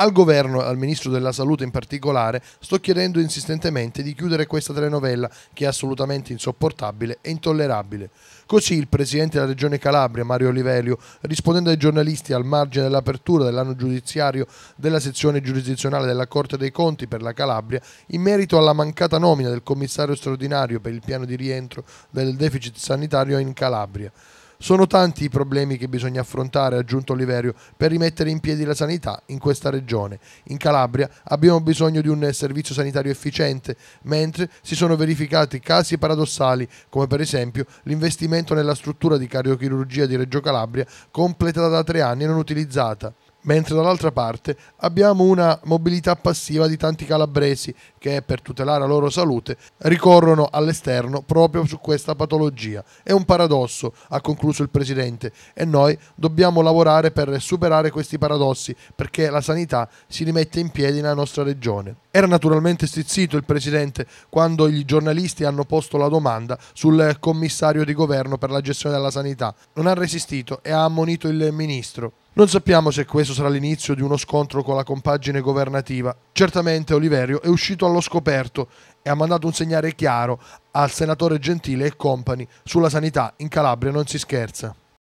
Al governo, al ministro della salute in particolare, sto chiedendo insistentemente di chiudere questa telenovella che è assolutamente insopportabile e intollerabile. Così il presidente della regione Calabria, Mario Livelio, rispondendo ai giornalisti al margine dell'apertura dell'anno giudiziario della sezione giurisdizionale della Corte dei Conti per la Calabria, in merito alla mancata nomina del commissario straordinario per il piano di rientro del deficit sanitario in Calabria. Sono tanti i problemi che bisogna affrontare, ha aggiunto Oliverio, per rimettere in piedi la sanità in questa regione. In Calabria abbiamo bisogno di un servizio sanitario efficiente, mentre si sono verificati casi paradossali, come per esempio l'investimento nella struttura di cardiochirurgia di Reggio Calabria, completata da tre anni e non utilizzata mentre dall'altra parte abbiamo una mobilità passiva di tanti calabresi che per tutelare la loro salute ricorrono all'esterno proprio su questa patologia. È un paradosso, ha concluso il Presidente, e noi dobbiamo lavorare per superare questi paradossi perché la sanità si rimette in piedi nella nostra regione. Era naturalmente stizzito il Presidente quando i giornalisti hanno posto la domanda sul commissario di governo per la gestione della sanità. Non ha resistito e ha ammonito il Ministro. Non sappiamo se questo sarà l'inizio di uno scontro con la compagine governativa. Certamente Oliverio è uscito allo scoperto e ha mandato un segnale chiaro al senatore Gentile e compagni sulla sanità in Calabria non si scherza.